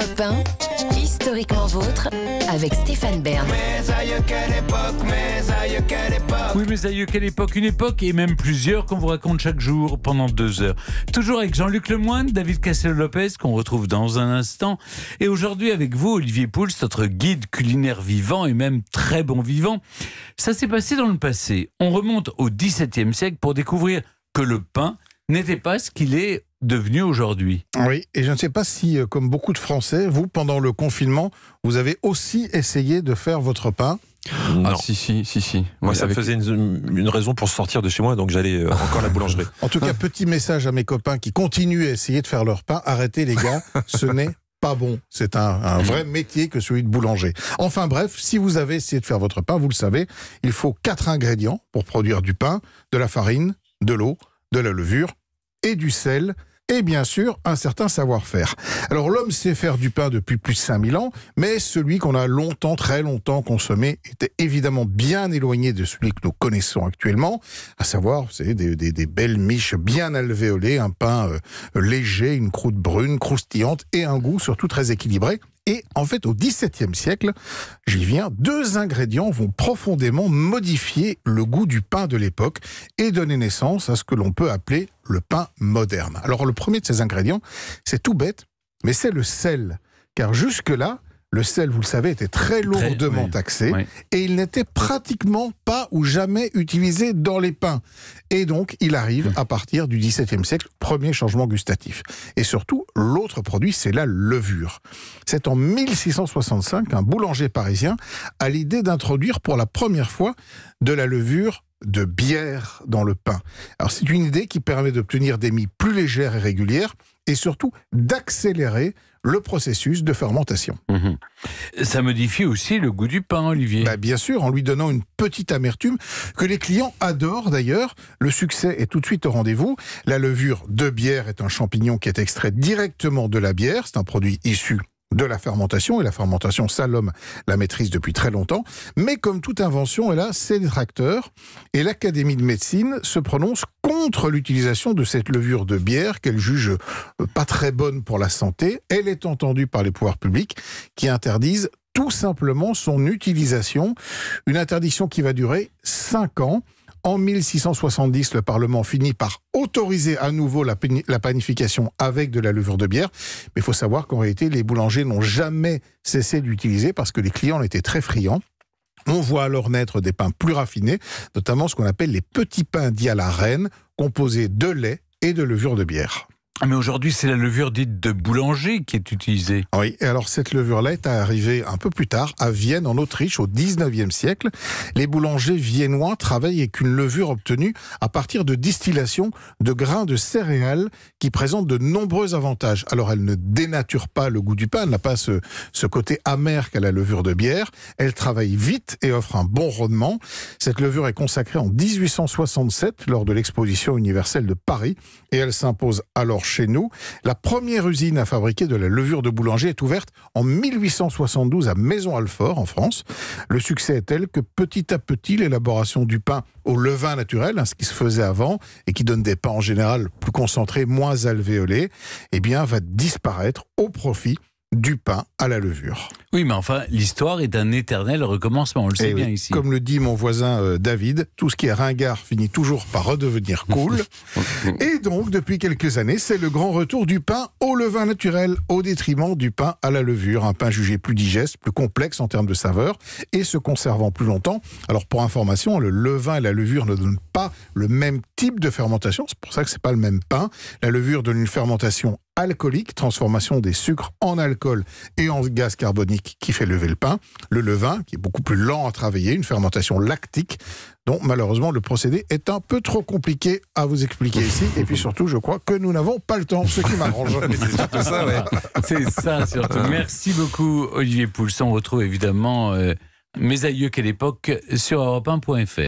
Europe historiquement vôtre, avec Stéphane Bern. Mais quelle époque, mais aïeux, quelle époque. Oui, mais aïeux, quelle époque, une époque et même plusieurs qu'on vous raconte chaque jour pendant deux heures. Toujours avec Jean-Luc Lemoyne, David Cassel-Lopez, qu'on retrouve dans un instant. Et aujourd'hui avec vous, Olivier Pouls, notre guide culinaire vivant et même très bon vivant. Ça s'est passé dans le passé. On remonte au XVIIe siècle pour découvrir que le pain n'était pas ce qu'il est devenu aujourd'hui. Oui, et je ne sais pas si, euh, comme beaucoup de Français, vous, pendant le confinement, vous avez aussi essayé de faire votre pain. Ah si si si si. Moi ça faisait une, raison pour sortir de chez moi donc j'allais euh, encore à la boulangerie. en tout cas ah. petit message à mes copains qui continuent à essayer de faire leur pain. Arrêtez les gars, ce n'est pas bon. C'est un, un, vrai mm. métier que celui de boulanger. Enfin bref, si vous avez essayé de faire votre pain, vous le savez, il faut quatre ingrédients pour produire du pain de la farine, de l'eau, de la levure et du sel et bien sûr un certain savoir-faire. Alors l'homme sait faire du pain depuis plus de 5000 ans, mais celui qu'on a longtemps, très longtemps consommé était évidemment bien éloigné de celui que nous connaissons actuellement, à savoir c'est des, des, belles miches bien alvéolées, un pain euh, léger, une croûte brune, croustillante et un goût surtout très équilibré. Et en fait, au XVIIe siècle, j'y viens, deux ingrédients vont profondément modifier le goût du pain de l'époque et donner naissance à ce que l'on peut appeler le pain moderne. Alors le premier de ces ingrédients, c'est tout bête, mais c'est le sel. Car jusque-là, le sel, vous le savez, était très lourdement taxé et il n'était pratiquement pas ou jamais utilisé dans les pains. Et donc, il arrive à partir du XVIIe siècle, premier changement gustatif. Et surtout, L'autre produit, c'est la levure. C'est en 1665 qu'un boulanger parisien a l'idée d'introduire pour la première fois de la levure de bière dans le pain. Alors c'est une idée qui permet d'obtenir des mi plus légères et régulières et surtout d'accélérer le processus de fermentation. Mhm. Ça modifie aussi le goût du pain, Olivier. Bah bien sûr, en lui donnant une petite amertume que les clients adorent d'ailleurs. Le succès est tout de suite au rendez-vous. La levure de bière est un champignon qui est extrait directement de la bière. C'est un produit issu de la fermentation, et la fermentation, ça l'homme la maîtrise depuis très longtemps. Mais comme toute invention, elle a ses détracteurs, et l'Académie de médecine se prononce contre l'utilisation de cette levure de bière qu'elle juge euh, pas très bonne pour la santé. Elle est entendue par les pouvoirs publics qui interdisent tout simplement son utilisation, une interdiction qui va durer 5 ans. En 1670, le Parlement finit par autoriser à nouveau la, panification avec de la levure de bière. Mais il faut savoir qu'en réalité, les boulangers n'ont jamais cessé d'utiliser parce que les clients étaient très friands. On voit alors naître des pains plus raffinés, notamment ce qu'on appelle les petits pains dits à la reine, composés de lait et de levure de bière. Mais aujourd'hui, c'est la levure dite de boulanger qui est utilisée. Oui, et alors cette levure-là est arrivée un peu plus tard à Vienne, en Autriche, au 19e siècle. Les boulangers viennois travaillent avec une levure obtenue à partir de distillation de grains de céréales qui présentent de nombreux avantages. Alors elle ne dénature pas le goût du pain, elle n'a pas ce, côté amer qu'a la levure de bière. Elle travaille vite et offre un bon rendement. Cette levure est consacrée en 1867 lors de l'exposition universelle de Paris et elle s'impose alors chez nous. La première usine à fabriquer de la levure de boulanger est ouverte en 1872 à Maison-Alfort, en France. Le succès est tel que petit à petit, l'élaboration du pain au levain naturel, hein, ce qui se faisait avant et qui donne des pains en général plus concentrés, moins alvéolés, eh bien, va disparaître au profit du pain à la levure. Oui, mais enfin, l'histoire est un éternel recommencement, on le eh sait bien ici. Comme le dit mon voisin euh, David, tout ce qui est ringard finit toujours par redevenir cool. Et donc, depuis quelques années, c'est le grand retour du pain au levain naturel, au détriment du pain à la levure. Un pain jugé plus digeste, plus complexe en termes de saveur et se conservant plus longtemps. Alors, pour information, le levain et la levure ne donnent pas le même type de fermentation. C'est pour ça que c'est pas le même pain. La levure donne une fermentation alcoolique, transformation des sucres en alcool et en gaz carbonique qui fait lever le pain. Le levain, qui est beaucoup plus lent à travailler, une fermentation lactique, dont malheureusement le procédé est un peu trop compliqué à vous expliquer ici. Et puis surtout, je crois que nous n'avons pas le temps, ce qui m'arrange. c'est ça, surtout. Euh. Merci beaucoup, Olivier Poulson. On retrouve évidemment euh, mes aïeux qu'à l'époque sur europe1.fr.